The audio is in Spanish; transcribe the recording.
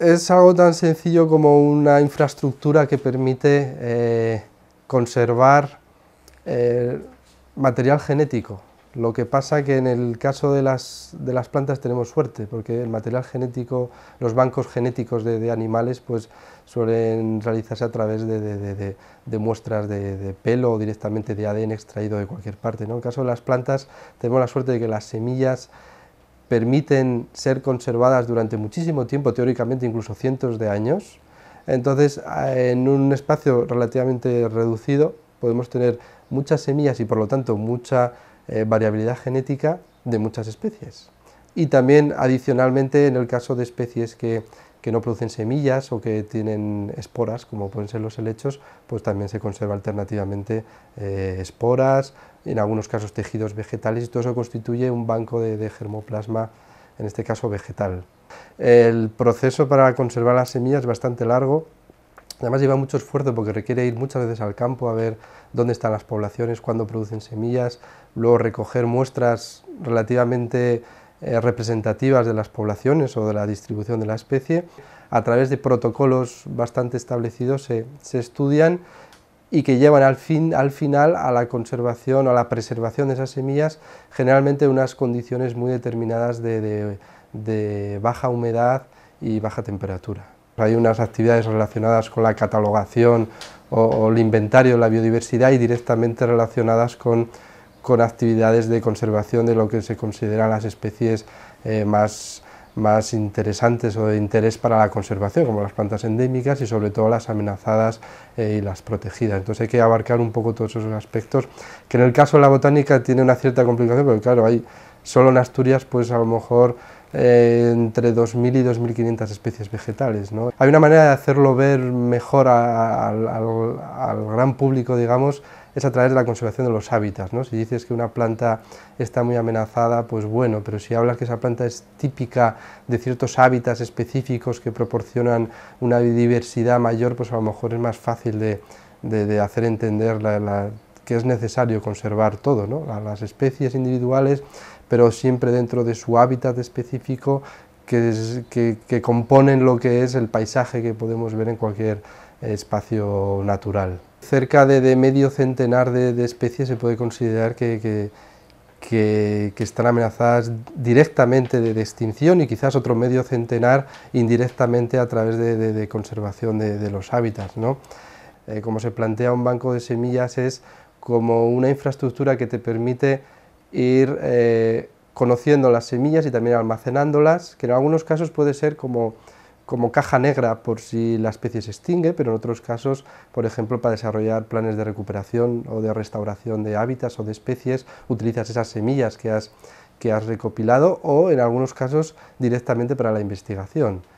Es algo tan sencillo como una infraestructura que permite eh, conservar eh, material genético. Lo que pasa que en el caso de las, plantas tenemos suerte, porque el material genético, los bancos genéticos de, animales, pues suelen realizarse a través de, muestras de, pelo o directamente de ADN extraído de cualquier parte. En el caso de las plantas tenemos la suerte de que las semillas permiten ser conservadas durante muchísimo tiempo, teóricamente incluso cientos de años. Entonces, eh, en un espacio relativamente reducido podemos tener muchas semillas y por lo tanto mucha eh, variabilidad genética de muchas especies y también adicionalmente en el caso de especies que, no producen semillas o que tienen esporas, como pueden ser los helechos, pues también se conserva alternativamente eh, esporas, en algunos casos tejidos vegetales y todo eso constituye un banco de, de germoplasma, en este caso vegetal. El proceso para conservar las semillas es bastante largo, Además lleva mucho esfuerzo porque requiere ir muchas veces al campo a ver dónde están las poblaciones, cuándo producen semillas, luego recoger muestras relativamente eh, representativas de las poblaciones o de la distribución de la especie, a través de protocolos bastante establecidos se, estudian y que llevan al, fin, al final a la conservación o a la preservación de esas semillas, generalmente unas condiciones muy determinadas de, baja humedad y baja temperatura. Hay unas actividades relacionadas con la catalogación o el inventario de la biodiversidad y directamente relacionadas con con actividades de conservación de lo que se consideran las especies eh, más, más interesantes o de interés para la conservación, como las plantas endémicas y sobre todo las amenazadas eh, y las protegidas. Entonces hay que abarcar un poco todos esos aspectos, que en el caso de la botánica tiene una cierta complicación, porque claro, hay solo en Asturias pues a lo mejor eh, entre 2.000 y 2.500 especies vegetales. Hay una manera de hacerlo ver mejor al, gran público, digamos, es a través de la conservación de los hábitats. ¿no? Si dices que una planta está muy amenazada, pues bueno, pero si hablas que esa planta es típica de ciertos hábitats específicos que proporcionan una diversidad mayor, pues a lo mejor es más fácil de, hacer entender que es necesario conservar todo, ¿no? las especies individuales, pero siempre dentro de su hábitat específico que, que, componen lo que es el paisaje que podemos ver en cualquier espacio natural. Cerca de, medio centenar de, especies se puede considerar que, que, están amenazadas directamente de, extinción y quizás otro medio centenar indirectamente a través de, conservación de, los hábitats. Eh, como se plantea un banco de semillas es como una infraestructura que te permite ir eh, conociendo las semillas y también almacenándolas, que en algunos casos puede ser como, caja negra por si la especie se extingue, pero en otros casos, por ejemplo, para desarrollar planes de recuperación o de restauración de hábitats o de especies, utilizas esas semillas que has recopilado o en algunos casos directamente para la investigación.